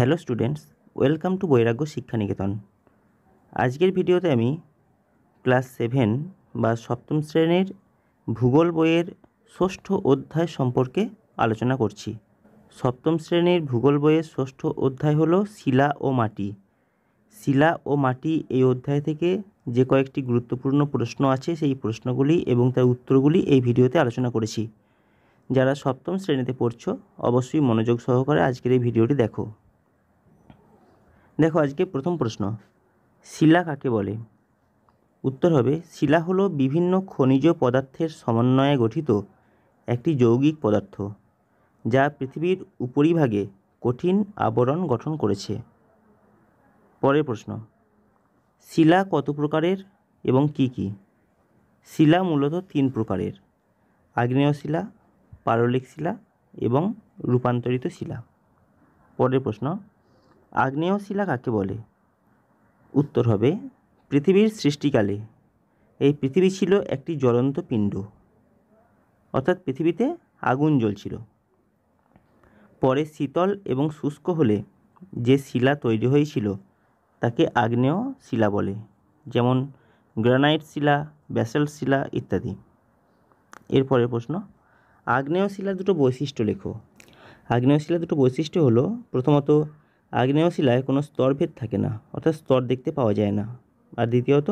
hello students welcome to বৈরাগ্য শিক্ষানিকেতন আজকের ভিডিওতে আমি ক্লাস সেভেন বা সপ্তম শ্রেণীর ভূগোল বইয়ের ষষ্ঠ অধ্যায় সম্পর্কে আলোচনা করছি সপ্তম শ্রেণীর ভূগোল বইয়ের ষষ্ঠ অধ্যায় হলো শিলা ও মাটি শিলা ও মাটি এই অধ্যায় থেকে যে কয়েকটি গুরুত্বপূর্ণ প্রশ্ন আছে সেই প্রশ্নগুলি এবং তার উত্তরগুলি এই ভিডিওতে আলোচনা করেছি যারা সপ্তম শ্রেণীতে পড়ছো অবশ্যই মনোযোগ সহকারে আজকের এই ভিডিওটি দেখো দেখো আজকে প্রথম প্রশ্ন শিলা কাকে বলে উত্তর হবে শিলা হলো বিভিন্ন খনিজ পদার্থের সমন্বয়ে গঠিত একটি যৌগিক পদার্থ যা পৃথিবীর উপরিভাগে কঠিন আবরণ গঠন করেছে পরের প্রশ্ন শিলা কত প্রকারের এবং কি কি শিলা মূলত তিন প্রকারের আগ্নেয় শিলা পারলিক শিলা এবং রূপান্তরিত শিলা পরের প্রশ্ন আগ্নেয় শিলা কাকে বলে উত্তর হবে পৃথিবীর সৃষ্টিকালে এই পৃথিবী ছিল একটি জ্বলন্ত পিণ্ড অর্থাৎ পৃথিবীতে আগুন জ্বলছিল পরে শীতল এবং শুষ্ক হলে যে শিলা তৈরি হয়েছিল তাকে আগ্নেয় শিলা বলে যেমন গ্রানাইট শিলা ব্যাসেল শিলা ইত্যাদি এরপরের প্রশ্ন আগ্নেয় শিলা দুটো বৈশিষ্ট্য লেখো আগ্নেয় শিলা দুটো বৈশিষ্ট্য হলো প্রথমত আগ্নেয় শিলায় কোনো স্তরভেদ থাকে না অর্থাৎ স্তর দেখতে পাওয়া যায় না আর দ্বিতীয়ত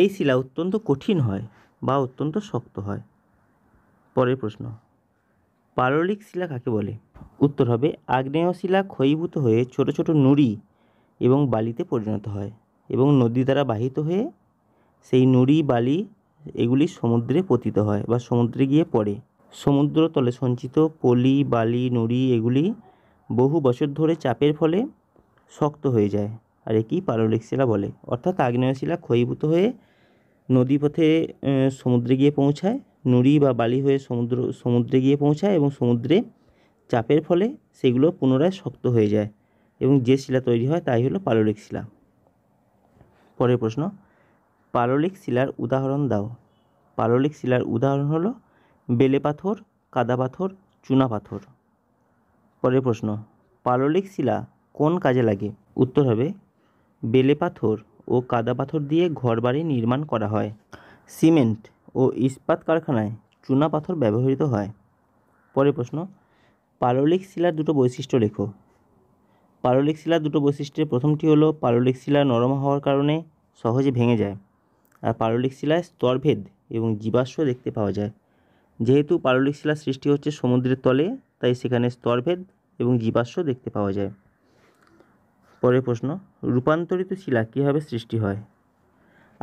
এই শিলা অত্যন্ত কঠিন হয় বা অত্যন্ত শক্ত হয় পরের প্রশ্ন পাললিক শিলা কাকে বলে উত্তর হবে আগ্নেয় শিলা ক্ষয়ীভূত হয়ে ছোট ছোট নুড়ি এবং বালিতে পরিণত হয় এবং নদী দ্বারা বাহিত হয়ে সেই নুড়ি বালি এগুলি সমুদ্রে পতিত হয় বা সমুদ্রে গিয়ে পড়ে সমুদ্রতলে সঞ্চিত পলি বালি নুড়ি এগুলি বহু বছর ধরে চাপের ফলে শক্ত হয়ে যায় আর একেই পাললিক শিলা বলে অর্থাৎ আগ্নেয় শিলা ক্ষয়ীভূত হয়ে নদীপথে সমুদ্রে গিয়ে পৌঁছায় নুড়ি বা বালি হয়ে সমুদ্র সমুদ্রে গিয়ে পৌঁছায় এবং সমুদ্রে চাপের ফলে সেগুলো পুনরায় শক্ত হয়ে যায় এবং যে শিলা তৈরি হয় তাই হলো পাললিক শিলা পরের প্রশ্ন পাললিক শিলার উদাহরণ দাও পাললিক শিলার উদাহরণ হলো বেলে পাথর কাদা পাথর চুনা পাথর পরের প্রশ্ন পাললিক শিলা কোন কাজে লাগে উত্তর হবে বেলে পাথর ও কাদা পাথর দিয়ে ঘরবাড়ি নির্মাণ করা হয় সিমেন্ট ও ইস্পাত কারখানায় চুনা পাথর ব্যবহৃত হয় পরের প্রশ্ন পাললিক শিলার দুটো বৈশিষ্ট্য লেখো পাললিক শিলার দুটো বৈশিষ্ট্যের প্রথমটি হলো পাললিক শিলা নরম হওয়ার কারণে সহজে ভেঙে যায় আর পাললিক শিলায় স্তরভেদ এবং জীবাশ্ম দেখতে পাওয়া যায় যেহেতু পাললিক শিলার সৃষ্টি হচ্ছে সমুদ্রের তলে তাই সেখানে স্তরভেদ এবং জীবাশ্ম দেখতে পাওয়া যায় পরের প্রশ্ন রূপান্তরিত শিলা কীভাবে সৃষ্টি হয়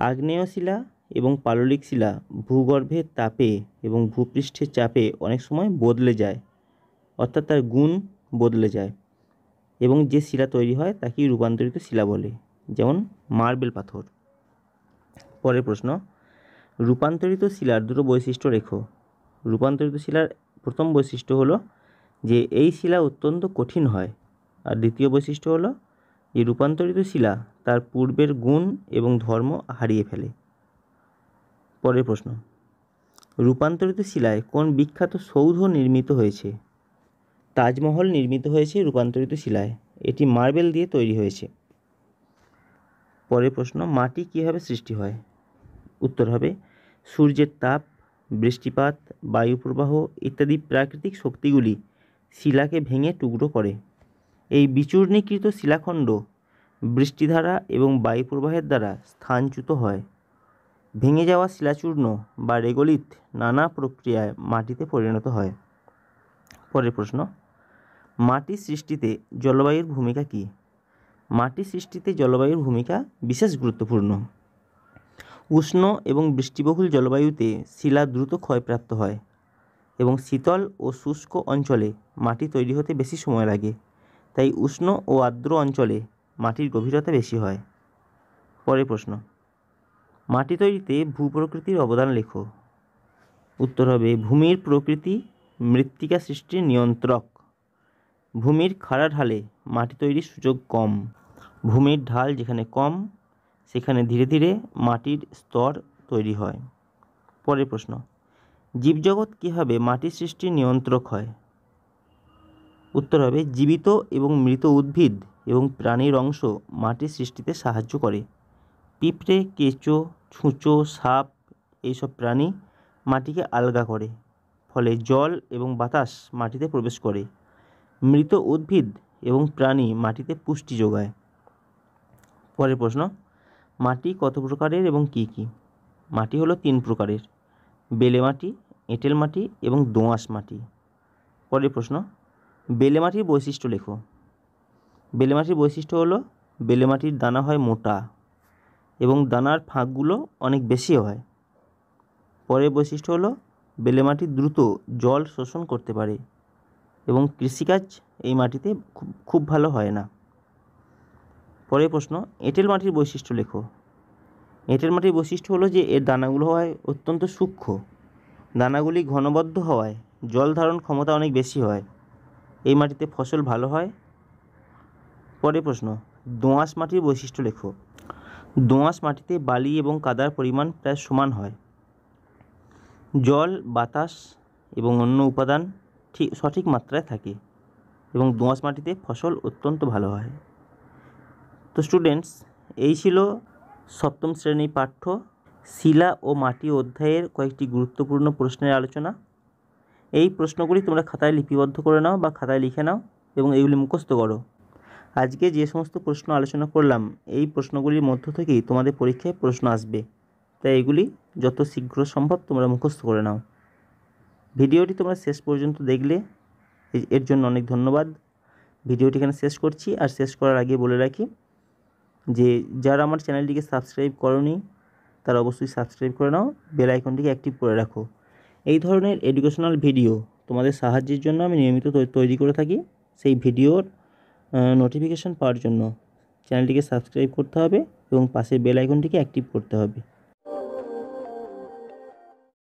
আগ্নেয় শিলা এবং পাললিক শিলা ভূগর্ভের তাপে এবং ভূপৃষ্ঠের চাপে অনেক সময় বদলে যায় অর্থাৎ তার গুণ বদলে যায় এবং যে শিলা তৈরি হয় তাকেই রূপান্তরিত শিলা বলে যেমন মার্বেল পাথর পরের প্রশ্ন রূপান্তরিত শিলার দুটো বৈশিষ্ট্য রেখো রূপান্তরিত শিলার প্রথম বৈশিষ্ট্য হলো যে এই শিলা অত্যন্ত কঠিন হয় আর দ্বিতীয় বৈশিষ্ট্য হলো যে রূপান্তরিত শিলা তার পূর্বের গুণ এবং ধর্ম হারিয়ে ফেলে পরের প্রশ্ন রূপান্তরিত শিলায় কোন বিখ্যাত সৌধ নির্মিত হয়েছে তাজমহল নির্মিত হয়েছে রূপান্তরিত শিলায় এটি মার্বেল দিয়ে তৈরি হয়েছে পরের প্রশ্ন মাটি কীভাবে সৃষ্টি হয় উত্তর হবে সূর্যের তাপ বৃষ্টিপাত বায়ু প্রবাহ ইত্যাদি প্রাকৃতিক শক্তিগুলি শিলাকে ভেঙে টুকরো করে এই বিচূর্ণীকৃত শিলাখণ্ড বৃষ্টিধারা এবং বায়ুপ্রবাহের দ্বারা স্থানচ্যুত হয় ভেঙে যাওয়া শিলাচূর্ণ বা রেগোলিত নানা প্রক্রিয়ায় মাটিতে পরিণত হয় পরের প্রশ্ন মাটি সৃষ্টিতে জলবায়ুর ভূমিকা কী মাটি সৃষ্টিতে জলবায়ুর ভূমিকা বিশেষ গুরুত্বপূর্ণ উষ্ণ এবং বৃষ্টিবহুল জলবায়ুতে শিলা দ্রুত ক্ষয়প্রাপ্ত হয় এবং শীতল ও শুষ্ক অঞ্চলে মাটি তৈরি হতে বেশি সময় লাগে তাই উষ্ণ ও আর্দ্র অঞ্চলে মাটির গভীরতা বেশি হয় পরের প্রশ্ন মাটি তৈরিতে ভূপ্রকৃতির অবদান লেখো উত্তর হবে ভূমির প্রকৃতি মৃত্তিকা সৃষ্টির নিয়ন্ত্রক ভূমির খাড়া ঢালে মাটি তৈরির সুযোগ কম ভূমির ঢাল যেখানে কম সেখানে ধীরে ধীরে মাটির স্তর তৈরি হয় পরের প্রশ্ন জীবজগৎ কীভাবে মাটি সৃষ্টি নিয়ন্ত্রক হয় উত্তর হবে জীবিত এবং মৃত উদ্ভিদ এবং প্রাণীর অংশ মাটি সৃষ্টিতে সাহায্য করে পিঁপড়ে কেঁচো ছুঁচো সাপ এইসব প্রাণী মাটিকে আলগা করে ফলে জল এবং বাতাস মাটিতে প্রবেশ করে মৃত উদ্ভিদ এবং প্রাণী মাটিতে পুষ্টি যোগায় পরের প্রশ্ন মাটি কত প্রকারের এবং কি কি মাটি হলো তিন প্রকারের বেলে মাটি এঁটেল মাটি এবং দোঁয়াশ মাটি পরের প্রশ্ন বেলে মাটির বৈশিষ্ট্য লেখো বেলে মাটির বৈশিষ্ট্য হলো বেলে মাটির দানা হয় মোটা এবং দানার ফাঁকগুলো অনেক বেশি হয় পরের বৈশিষ্ট্য হলো বেলে মাটি দ্রুত জল শোষণ করতে পারে এবং কৃষিকাজ এই মাটিতে খুব খুব ভালো হয় না পরের প্রশ্ন এঁটেল মাটির বৈশিষ্ট্য লেখো এঁটেল মাটির বৈশিষ্ট্য হলো যে এর দানাগুলো হয় অত্যন্ত সূক্ষ্ম দানাগুলি ঘনবদ্ধ হওয়ায় জল ধারণ ক্ষমতা অনেক বেশি হয় এই মাটিতে ফসল ভালো হয় পরের প্রশ্ন দোঁয়াশ মাটির বৈশিষ্ট্য লেখো দোঁয়াশ মাটিতে বালি এবং কাদার পরিমাণ প্রায় সমান হয় জল বাতাস এবং অন্য উপাদান ঠিক সঠিক মাত্রায় থাকে এবং দোঁয়াশ মাটিতে ফসল অত্যন্ত ভালো হয় তো স্টুডেন্টস এই ছিল সপ্তম শ্রেণী পাঠ্য শিলা ও মাটি অধ্যায়ের কয়েকটি গুরুত্বপূর্ণ প্রশ্নের আলোচনা এই প্রশ্নগুলি তোমরা খাতায় লিপিবদ্ধ করে নাও বা খাতায় লিখে নাও এবং এইগুলি মুখস্থ করো আজকে যে সমস্ত প্রশ্ন আলোচনা করলাম এই প্রশ্নগুলির মধ্য থেকেই তোমাদের পরীক্ষায় প্রশ্ন আসবে তাই এগুলি যত শীঘ্র সম্ভব তোমরা মুখস্থ করে নাও ভিডিওটি তোমরা শেষ পর্যন্ত দেখলে এর জন্য অনেক ধন্যবাদ ভিডিওটি এখানে শেষ করছি আর শেষ করার আগে বলে রাখি যে যারা আমার চ্যানেলটিকে সাবস্ক্রাইব করনি তারা অবশ্যই সাবস্ক্রাইব করে নাও বেল আইকনটিকে অ্যাক্টিভ করে রাখো এই ধরনের এডুকেশনাল ভিডিও তোমাদের সাহায্যের জন্য আমি নিয়মিত তৈরি করে থাকি সেই ভিডিওর নোটিফিকেশান পাওয়ার জন্য চ্যানেলটিকে সাবস্ক্রাইব করতে হবে এবং পাশে বেল আইকনটিকে অ্যাক্টিভ করতে হবে